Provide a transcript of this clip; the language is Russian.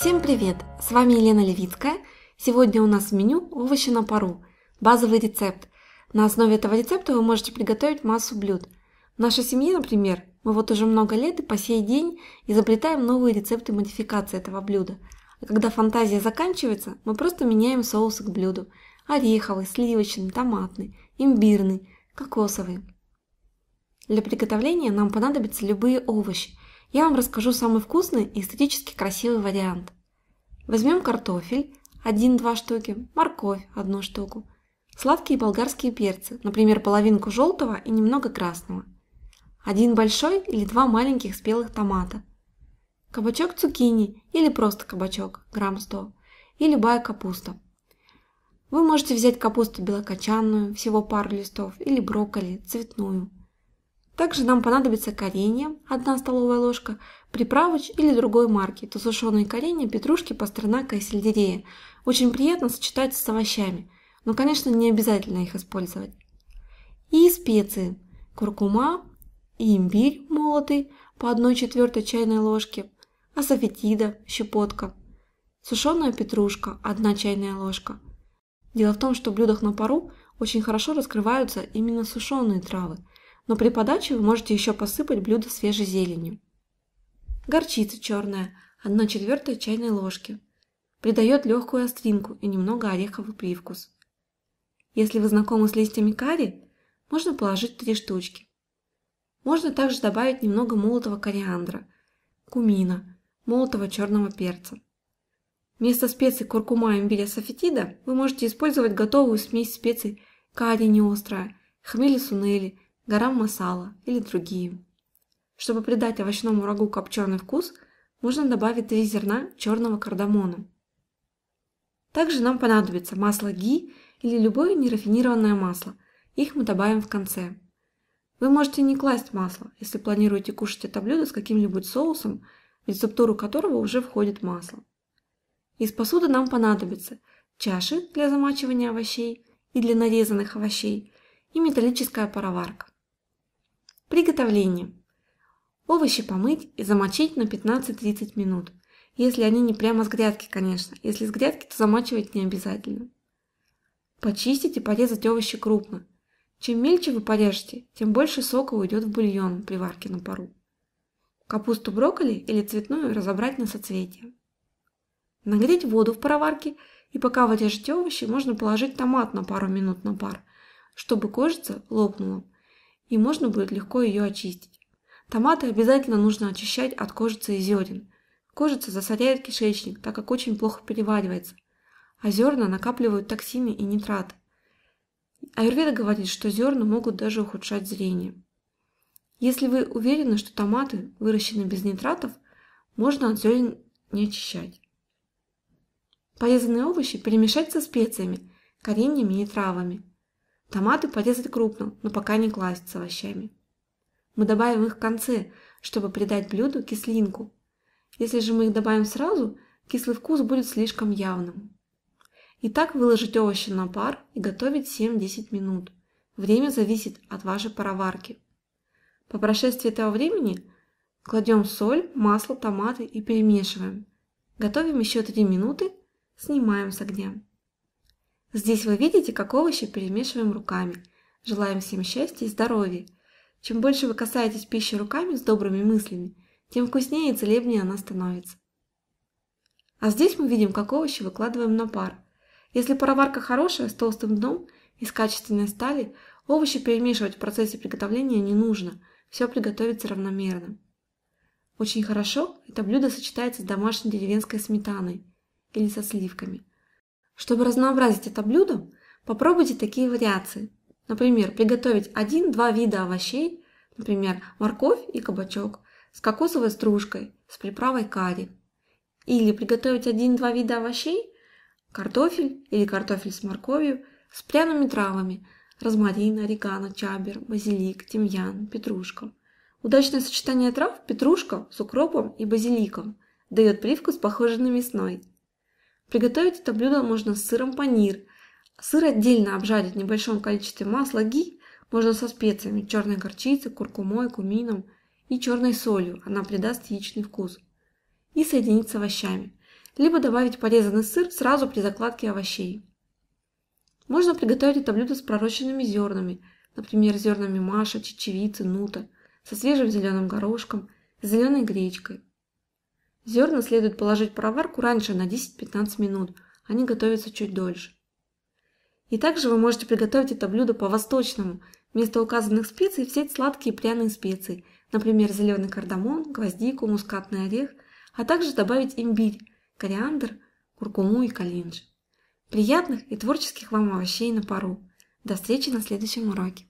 Всем привет! С вами Елена Левицкая. Сегодня у нас в меню овощи на пару. Базовый рецепт. На основе этого рецепта вы можете приготовить массу блюд. В нашей семье, например, мы вот уже много лет и по сей день изобретаем новые рецепты модификации этого блюда. А когда фантазия заканчивается, мы просто меняем соусы к блюду. Ореховый, сливочный, томатный, имбирный, кокосовый. Для приготовления нам понадобятся любые овощи – я вам расскажу самый вкусный и эстетически красивый вариант. Возьмем картофель, 1-2 штуки, морковь, одну штуку, сладкие болгарские перцы, например, половинку желтого и немного красного, один большой или два маленьких спелых томата, кабачок цукини или просто кабачок, грамм 100, и любая капуста. Вы можете взять капусту белокочанную, всего пару листов, или брокколи, цветную – также нам понадобится коренья, 1 столовая ложка, приправыч или другой марки, то сушеные коренья, петрушки, пастернака и сельдерея. Очень приятно сочетать с овощами, но, конечно, не обязательно их использовать. И специи. Куркума и имбирь молотый по 1 четвертой чайной ложки, асафетида, щепотка, сушеная петрушка, 1 чайная ложка. Дело в том, что в блюдах на пару очень хорошо раскрываются именно сушеные травы – но при подаче вы можете еще посыпать блюдо свежей зеленью. Горчица черная, 1 четвертая чайной ложки. Придает легкую остринку и немного ореховый привкус. Если вы знакомы с листьями карри, можно положить 3 штучки. Можно также добавить немного молотого кориандра, кумина, молотого черного перца. Вместо специй куркума, имбиря, софетида вы можете использовать готовую смесь специй карри неострая, хмели сунели, гарам масала или другие. Чтобы придать овощному рагу копченый вкус, можно добавить 3 зерна черного кардамона. Также нам понадобится масло ги или любое нерафинированное масло. Их мы добавим в конце. Вы можете не класть масло, если планируете кушать это блюдо с каким-нибудь соусом, в рецептуру которого уже входит масло. Из посуды нам понадобится чаши для замачивания овощей и для нарезанных овощей и металлическая пароварка. Приготовление. Овощи помыть и замочить на 15-30 минут. Если они не прямо с грядки, конечно. Если с грядки, то замачивать не обязательно. Почистить и порезать овощи крупно. Чем мельче вы порежете, тем больше сока уйдет в бульон при варке на пару. Капусту брокколи или цветную разобрать на соцветия. Нагреть воду в пароварке и пока вы режете овощи, можно положить томат на пару минут на пар, чтобы кожица лопнула и можно будет легко ее очистить. Томаты обязательно нужно очищать от кожицы и зерен. Кожица засоряет кишечник, так как очень плохо переваривается, а зерна накапливают токсины и нитраты. Аюрведа говорит, что зерна могут даже ухудшать зрение. Если вы уверены, что томаты выращены без нитратов, можно от зерен не очищать. Порезанные овощи перемешать со специями, кореньями и травами. Томаты порезать крупно, но пока не класть с овощами. Мы добавим их в конце, чтобы придать блюду кислинку. Если же мы их добавим сразу, кислый вкус будет слишком явным. Итак, выложить овощи на пар и готовить 7-10 минут. Время зависит от вашей пароварки. По прошествии этого времени кладем соль, масло, томаты и перемешиваем. Готовим еще 3 минуты, снимаем с огня. Здесь вы видите, как овощи перемешиваем руками. Желаем всем счастья и здоровья. Чем больше вы касаетесь пищи руками с добрыми мыслями, тем вкуснее и целебнее она становится. А здесь мы видим, как овощи выкладываем на пар. Если пароварка хорошая, с толстым дном, и из качественной стали, овощи перемешивать в процессе приготовления не нужно, все приготовится равномерно. Очень хорошо это блюдо сочетается с домашней деревенской сметаной или со сливками. Чтобы разнообразить это блюдо, попробуйте такие вариации. Например, приготовить один-два вида овощей, например, морковь и кабачок, с кокосовой стружкой, с приправой карри. Или приготовить один-два вида овощей, картофель или картофель с морковью, с пряными травами, розмарин, орегано, чабер, базилик, тимьян, петрушка. Удачное сочетание трав – петрушка с укропом и базиликом – дает привкус, похожий на мясной. Приготовить это блюдо можно с сыром панир. Сыр отдельно обжарить в небольшом количестве масла ги можно со специями, черной горчицей, куркумой, кумином и черной солью, она придаст яичный вкус. И соединить с овощами. Либо добавить порезанный сыр сразу при закладке овощей. Можно приготовить это блюдо с пророщенными зернами, например, зернами маша, чечевицы, нута, со свежим зеленым горошком, с зеленой гречкой. Зерна следует положить в пароварку раньше на 10-15 минут, они готовятся чуть дольше. И также вы можете приготовить это блюдо по-восточному. Вместо указанных специй взять сладкие пряные специи, например, зеленый кардамон, гвоздику, мускатный орех, а также добавить имбирь, кориандр, куркуму и калинж. Приятных и творческих вам овощей на пару! До встречи на следующем уроке!